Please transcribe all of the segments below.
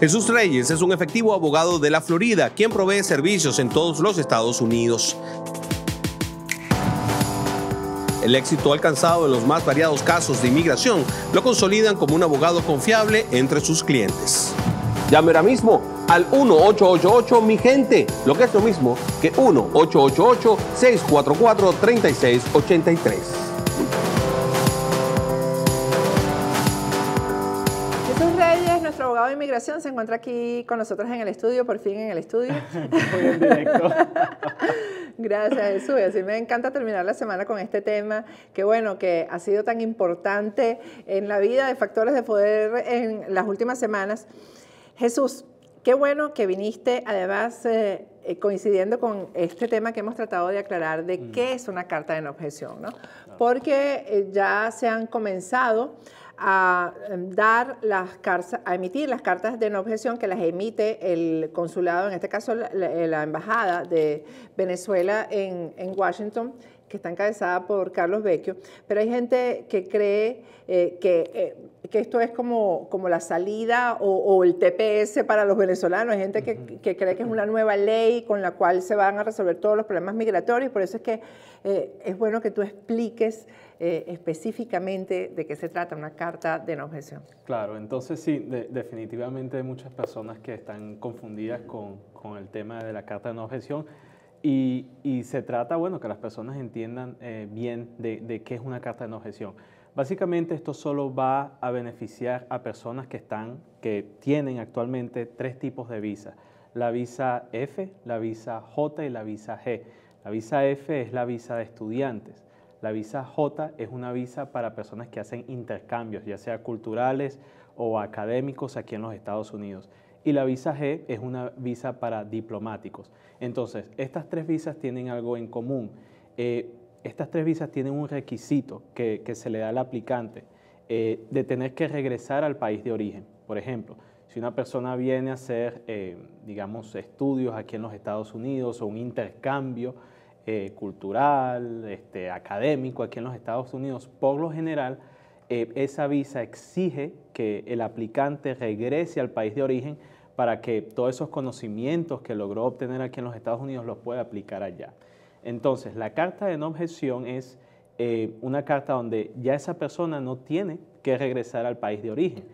Jesús Reyes es un efectivo abogado de la Florida, quien provee servicios en todos los Estados Unidos. El éxito alcanzado en los más variados casos de inmigración lo consolidan como un abogado confiable entre sus clientes. Llame ahora mismo al 1888 mi gente, lo que es lo mismo que 1888 644 3683. abogado de inmigración se encuentra aquí con nosotros en el estudio, por fin en el estudio. en directo. Gracias, Jesús. Así me encanta terminar la semana con este tema, que bueno, que ha sido tan importante en la vida de factores de poder en las últimas semanas. Jesús, qué bueno que viniste, además eh, eh, coincidiendo con este tema que hemos tratado de aclarar de mm. qué es una carta de no objeción, ¿no? Porque eh, ya se han comenzado a, em, dar las a emitir las cartas de no objeción que las emite el consulado, en este caso eh, la, embajada de Venezuela en, en Washington, que está encabezada por Carlos Vecchio, pero hay gente que cree eh, que, eh, que, esto es como, como la salida o, el TPS para los venezolanos, hay gente que, que, cree que es una nueva ley con la cual se van a resolver todos los problemas migratorios, por eso es que es bueno que tú expliques eh, específicamente de qué se trata una carta de no objeción. Claro, entonces sí, definitivamente hay muchas personas que están confundidas con, el tema de la carta de no objeción y, se trata, bueno, que las personas entiendan eh, bien de, qué es una carta de no objeción. Básicamente esto solo va a beneficiar a personas que están, que tienen actualmente tres tipos de visa. La visa F, la visa J y la visa G. La visa F es la visa de estudiantes. La visa J es una visa para personas que hacen intercambios, ya sea culturales o académicos aquí en los Estados Unidos. Y la visa G es una visa para diplomáticos. Entonces, estas tres visas tienen algo en común. Eh, estas tres visas tienen un requisito que, se le da al aplicante eh, de tener que regresar al país de origen. Por ejemplo, si una persona viene a hacer, eh, digamos, estudios aquí en los Estados Unidos o un intercambio, eh, cultural, este, académico aquí en los Estados Unidos, por lo general, eh, esa visa exige que el aplicante regrese al país de origen para que todos esos conocimientos que logró obtener aquí en los Estados Unidos los pueda aplicar allá. Entonces, la carta de no objeción es eh, una carta donde ya esa persona no tiene que regresar al país de origen.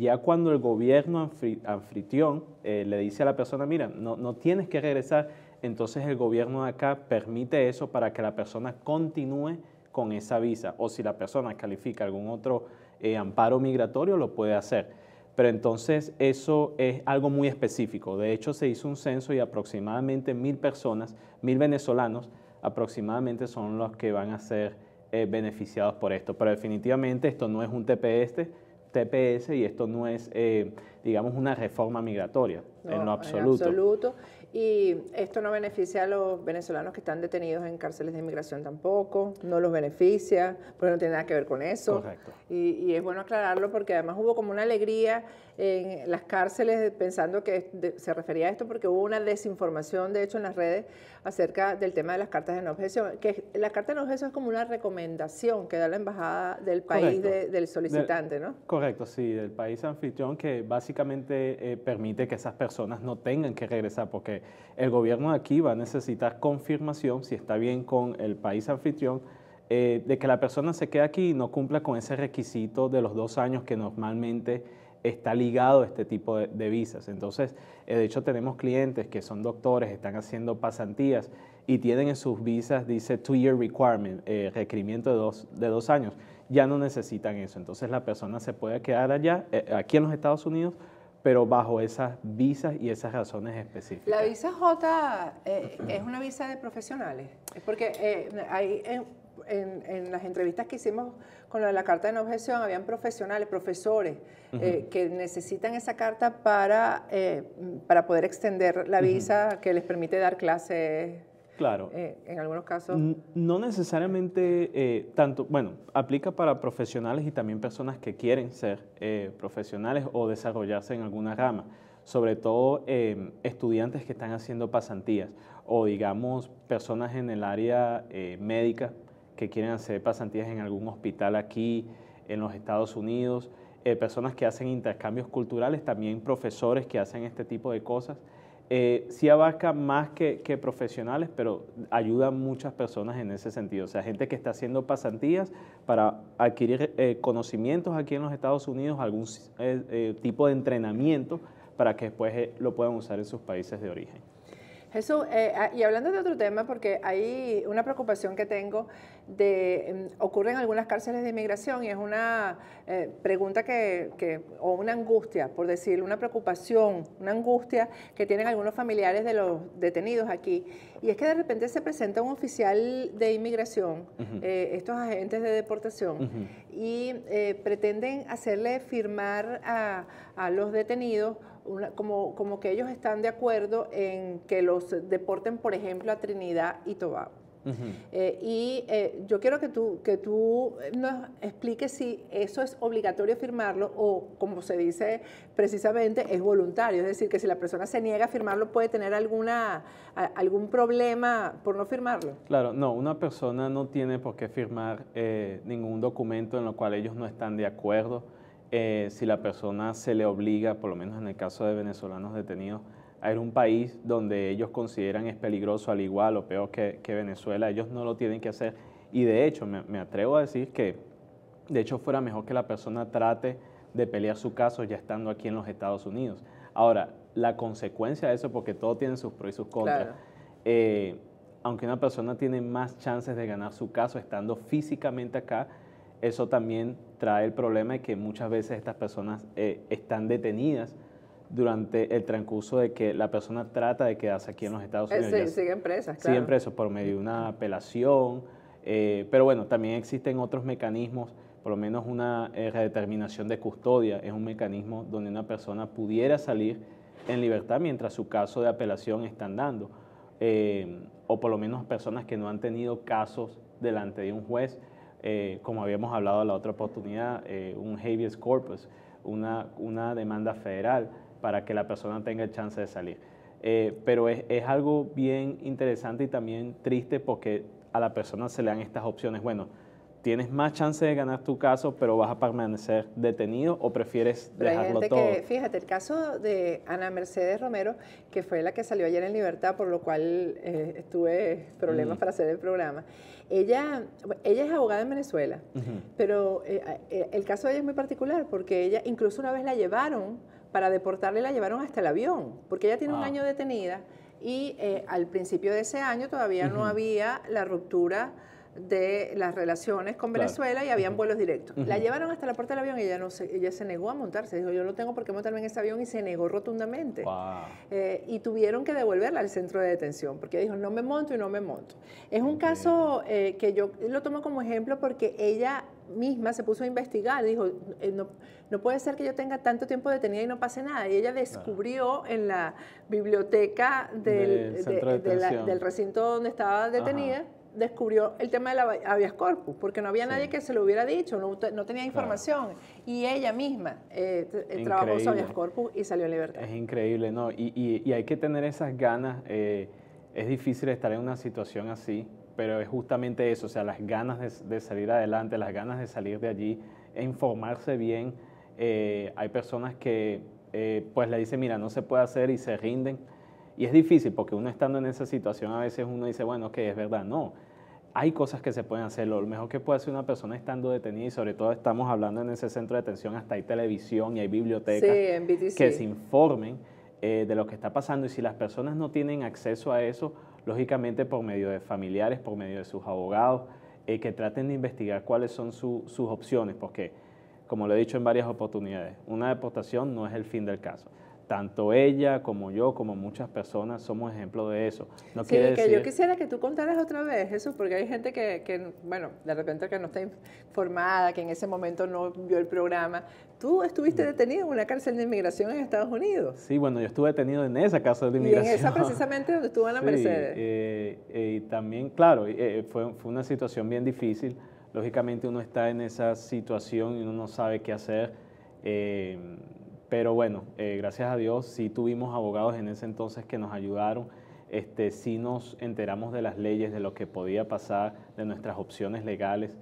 ya cuando el gobierno anfitrión le dice a la persona, mira, no tienes que regresar, entonces el gobierno de acá permite eso para que la persona continúe con esa visa o si la persona califica algún otro eh, amparo migratorio lo puede hacer. Pero entonces eso es algo muy específico. De hecho se hizo un censo y aproximadamente mil personas, mil venezolanos aproximadamente son los que van a ser eh, beneficiados por esto. Pero definitivamente esto no es un TPS, TPS y esto no es, eh, digamos, una reforma migratoria en lo absoluto. En absoluto. Y esto no beneficia a los venezolanos que están detenidos en cárceles de inmigración tampoco, no los beneficia, porque no tiene nada que ver con eso. Y, es bueno aclararlo porque además hubo como una alegría en las cárceles pensando que se refería a esto porque hubo una desinformación, de hecho, en las redes acerca del tema de las cartas de no objeción, que la carta de no objeción es como una recomendación que da la embajada del país del solicitante, ¿no? Correcto, sí, del país anfitrión que básicamente eh, permite que esas personas no tengan que regresar porque el gobierno de aquí va a necesitar confirmación, si está bien con el país anfitrión, eh, de que la persona se quede aquí y no cumpla con ese requisito de los dos años que normalmente está ligado a este tipo de, visas. Entonces, eh, de hecho, tenemos clientes que son doctores, están haciendo pasantías y tienen en sus visas, dice, two-year requirement, eh, requerimiento de de dos años. Ya no necesitan eso. Entonces, la persona se puede quedar allá, aquí en los Estados Unidos, pero bajo esas visas y esas razones específicas. La visa J eh, es una visa de profesionales, es porque hay eh, en, las entrevistas que hicimos con la, carta de no objeción, habían profesionales, profesores, eh, que necesitan esa carta para, para poder extender la visa que les permite dar clases Claro. Eh, en algunos casos. No necesariamente eh, tanto, bueno, aplica para profesionales y también personas que quieren ser eh, profesionales o desarrollarse en alguna rama, sobre todo em, estudiantes que están haciendo pasantías o digamos personas en el área médica que quieren hacer pasantías en algún hospital aquí en los Estados Unidos, personas que hacen intercambios culturales, también profesores que hacen este tipo de cosas. Eh, sí abarca más que, profesionales, pero ayuda a muchas personas en ese sentido. O sea, gente que está haciendo pasantías para adquirir eh, conocimientos aquí en los Estados Unidos, algún eh, tipo de entrenamiento para que después lo puedan usar en sus países de origen. Jesús, ah, y hablando de otro tema, porque hay una preocupación que tengo de, em, ocurre en algunas cárceles de inmigración y es una eh, pregunta que, o una angustia, por decir, una preocupación, una angustia que tienen algunos familiares de los detenidos aquí. Y es que de repente se presenta un oficial de inmigración, eh, estos agentes de deportación, y eh, pretenden hacerle firmar a, los detenidos como, como que ellos están de acuerdo en que los deporten, por ejemplo, a Trinidad y Tobago. Eh, y eh, yo quiero que tú, que tú eh, nos expliques si eso es obligatorio firmarlo o, como se dice precisamente, es voluntario. Es decir, que si la persona se niega a firmarlo, puede tener alguna, algún problema por no firmarlo. Claro, no, una persona no tiene por qué firmar ningún documento en lo cual ellos no están de acuerdo. si la persona se le obliga, por lo menos en el caso de venezolanos detenidos, en un país donde ellos consideran es peligroso al igual o peor que, Venezuela, ellos no lo tienen que hacer. Y de hecho, me, atrevo a decir que de hecho fuera mejor que la persona trate de pelear su caso ya estando aquí en los Estados Unidos. Ahora, la consecuencia de eso, porque todo tiene sus pros y sus contras, eh, aunque una persona tiene más chances de ganar su caso estando físicamente acá, eso también trae el problema de que muchas veces estas personas eh, están detenidas durante el transcurso de que la persona trata de quedarse aquí en los Estados eh, Unidos. Sí, siguen presas, claro. Siguen presos por medio de una apelación, eh, pero bueno, también existen otros mecanismos, por lo menos una eh, redeterminación de custodia es un mecanismo donde una persona pudiera salir en libertad mientras su caso de apelación están dando o por lo menos personas que no han tenido casos delante de un juez, como habíamos hablado la otra oportunidad, un habeas corpus, una, una demanda federal para que la persona tenga el chance de salir. Eh, pero es, algo bien interesante y también triste porque a la persona se le dan estas opciones. Bueno, tienes más chance de ganar tu caso, pero vas a permanecer detenido o prefieres dejarlo todo? Que, fíjate, el caso de Ana Mercedes Romero, que fue la que salió ayer en libertad, por lo cual estuve eh, tuve problemas mm. para hacer el programa. Ella, ella es abogada en Venezuela, pero eh, el caso de ella es muy particular porque ella incluso una vez la llevaron para deportarla la llevaron hasta el avión, porque ella tiene un año detenida y eh, al principio de ese año todavía no había la ruptura de las relaciones con Venezuela y habían vuelos directos. La llevaron hasta la puerta del avión y ella, no se, ella se negó a montarse. Dijo, yo no tengo por qué montarme en ese avión y se negó rotundamente. Eh, y tuvieron que devolverla al centro de detención porque dijo, no me monto y no me monto. Es un caso eh, que yo lo tomo como ejemplo porque ella misma se puso a investigar, dijo, eh, no, puede ser que yo tenga tanto tiempo detenida y no pase nada. Y ella ah. descubrió en la biblioteca del, del recinto donde estaba detenida, descubrió el tema de la habeas corpus, porque no había nadie que se lo hubiera dicho, no, tenía información. Y ella misma eh, eh, trabajó su habeas corpus y salió en libertad. Es increíble, ¿no? Y, y, hay que tener esas ganas. es difícil estar en una situación así pero es justamente eso, o sea, las ganas de, salir adelante, las ganas de salir de allí e informarse bien. Eh, hay personas que eh, pues le dicen, mira, no se puede hacer y se rinden. Y es difícil porque uno estando en esa situación a veces uno dice, bueno, que es verdad, no. Hay cosas que se pueden hacer. Lo mejor que puede hacer una persona estando detenida, y sobre todo estamos hablando en ese centro de detención, hasta hay televisión y hay bibliotecas que se informen eh, de lo que está pasando. Y si las personas no tienen acceso a eso, lógicamente por medio de familiares, por medio de sus abogados, eh, que traten de investigar cuáles son sus opciones, porque, como lo he dicho en varias oportunidades, una deportación no es el fin del caso tanto ella como yo, como muchas personas, somos ejemplo de eso. No sí, que yo quisiera que tú contaras otra vez eso, porque hay gente que, bueno, de repente que no está informada, que en ese momento no vio el programa. Tú estuviste detenido en una cárcel de inmigración en Estados Unidos. Sí, bueno, yo estuve detenido en esa cárcel de inmigración. Y en esa precisamente donde estuvo Ana Mercedes. Eh, eh, y también, claro, eh, fue, fue una situación bien difícil. Lógicamente uno está en esa situación y uno no sabe qué hacer. Pero bueno, eh, gracias a Dios sí tuvimos abogados en ese entonces que nos ayudaron. Este, sí nos enteramos de las leyes, de lo que podía pasar, de nuestras opciones legales.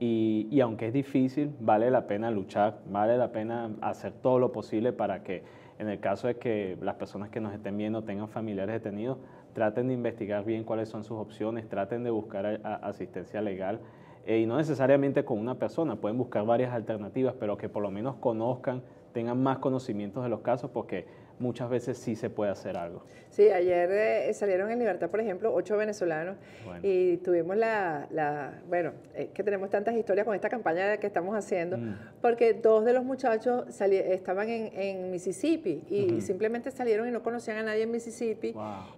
Y, aunque es difícil, vale la pena luchar, vale la pena hacer todo lo posible para que en el caso de que las personas que nos estén viendo tengan familiares detenidos, traten de investigar bien cuáles son sus opciones, traten de buscar asistencia legal eh, y no necesariamente con una persona, pueden buscar varias alternativas, pero que por lo menos conozcan tengan más conocimientos de los casos porque muchas veces sí se puede hacer algo. Sí, ayer eh, salieron en libertad, por ejemplo, ocho venezolanos y tuvimos la, bueno, es eh, que tenemos tantas historias con esta campaña que estamos haciendo, mm. porque dos de los muchachos estaban en, Mississippi y simplemente salieron y no conocían a nadie en Mississippi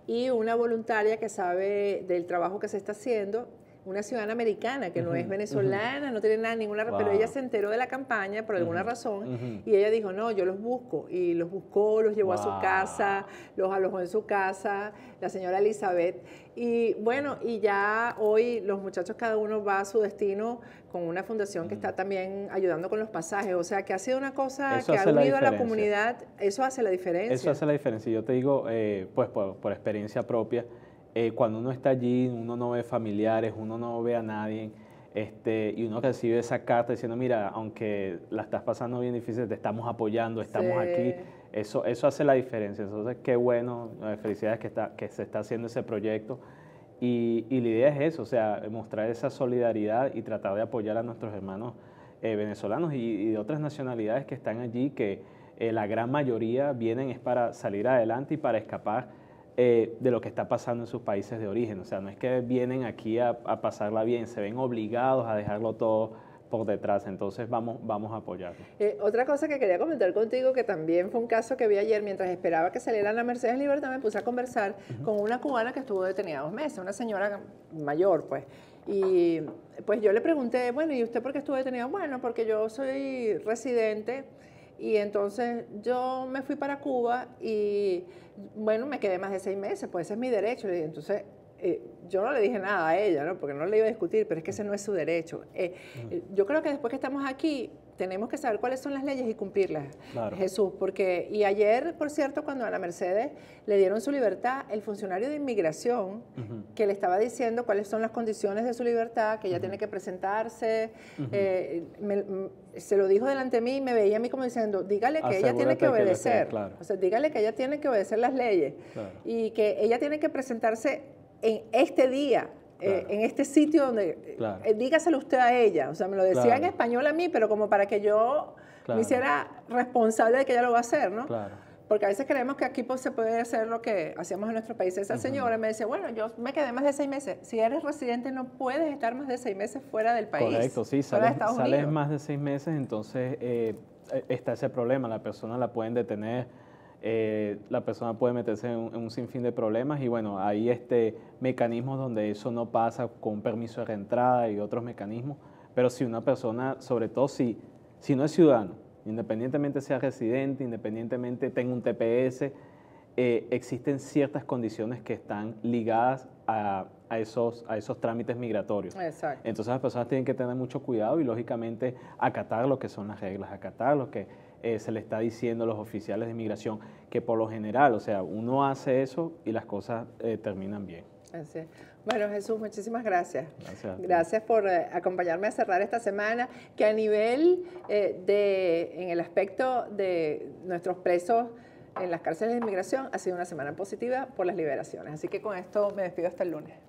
y una voluntaria que sabe del trabajo que se está haciendo una ciudadana americana que no es venezolana, no tiene nada, ninguna, razón. pero ella se enteró de la campaña por alguna razón y ella dijo, no, yo los busco. Y los buscó, los llevó a su casa, los alojó en su casa, la señora Elizabeth. Y bueno, y ya hoy los muchachos cada uno va a su destino con una fundación que está también ayudando con los pasajes. O sea, que ha sido una cosa que ha unido a la comunidad, eso hace la diferencia. Eso hace la diferencia. Yo te digo, eh, pues por experiencia propia, eh, cuando uno está allí, uno no ve familiares, uno no ve a nadie, este, y uno recibe esa carta diciendo, mira, aunque la estás pasando bien difícil, te estamos apoyando, estamos aquí. Eso, eso hace la diferencia. Entonces, qué bueno, eh, felicidades que, está, que se está haciendo ese proyecto. Y, la idea es eso, o sea, mostrar esa solidaridad y tratar de apoyar a nuestros hermanos eh, venezolanos y, de otras nacionalidades que están allí, que la gran mayoría vienen es para salir adelante y para escapar eh, de lo que está pasando en sus países de origen. O sea, no es que vienen aquí a, pasarla bien, se ven obligados a dejarlo todo por detrás, entonces vamos, vamos a apoyarlo. Eh, otra cosa que quería comentar contigo, que también fue un caso que vi ayer, mientras esperaba que saliera la Mercedes Libertad, me puse a conversar con una cubana que estuvo detenida dos meses, una señora mayor, pues. Y pues yo le pregunté, bueno, ¿y usted por qué estuvo detenida? Bueno, porque yo soy residente y entonces yo me fui para Cuba y bueno, me quedé más de seis meses, pues ese es mi derecho. Y entonces eh, yo no le dije nada a ella, ¿no? porque no le iba a discutir, pero es que ese no es su derecho. Eh, eh, yo creo que después que estamos aquí, tenemos que saber cuáles son las leyes y cumplirlas, Jesús, porque, y ayer, por cierto, cuando a la Mercedes le dieron su libertad, el funcionario de inmigración, que le estaba diciendo cuáles son las condiciones de su libertad, que ella tiene que presentarse, eh, mm, se lo dijo delante de mí y me veía a mí como diciendo, dígale que ella tiene que obedecer, o sea, dígale que ella tiene que obedecer las leyes y que ella tiene que presentarse en este día eh, en este sitio donde eh, eh, dígaselo usted a ella. O sea, me lo decía en español a mí, pero como para que yo me hiciera responsable de que ella lo va a hacer, ¿no? Porque a veces creemos que aquí pues, se puede hacer lo que hacíamos en nuestro país. Esa señora me decía, bueno, yo me quedé más de seis meses. Si eres residente no puedes estar más de seis meses fuera del país. Correcto, sí, sales, sales más de seis meses, entonces está ese problema, la persona la pueden detener eh, la persona puede meterse en, un sinfín de problemas y bueno, hay este, mecanismos donde eso no pasa con permiso de reentrada y otros mecanismos, pero si una persona, sobre todo si, si no es ciudadano, independientemente sea residente, independientemente tenga un TPS, eh, existen ciertas condiciones que están ligadas a, esos, a esos trámites migratorios. Exacto. Entonces las personas tienen que tener mucho cuidado y lógicamente acatar lo que son las reglas, acatar lo que eh, se le está diciendo a los oficiales de inmigración, que por lo general, o sea, uno hace eso y las cosas eh, terminan bien. Así Bueno, Jesús, muchísimas gracias. Gracias. por eh, acompañarme a cerrar esta semana, que a nivel de, en el aspecto de nuestros presos, en las cárceles de inmigración ha sido una semana positiva por las liberaciones. Así que con esto me despido hasta el lunes.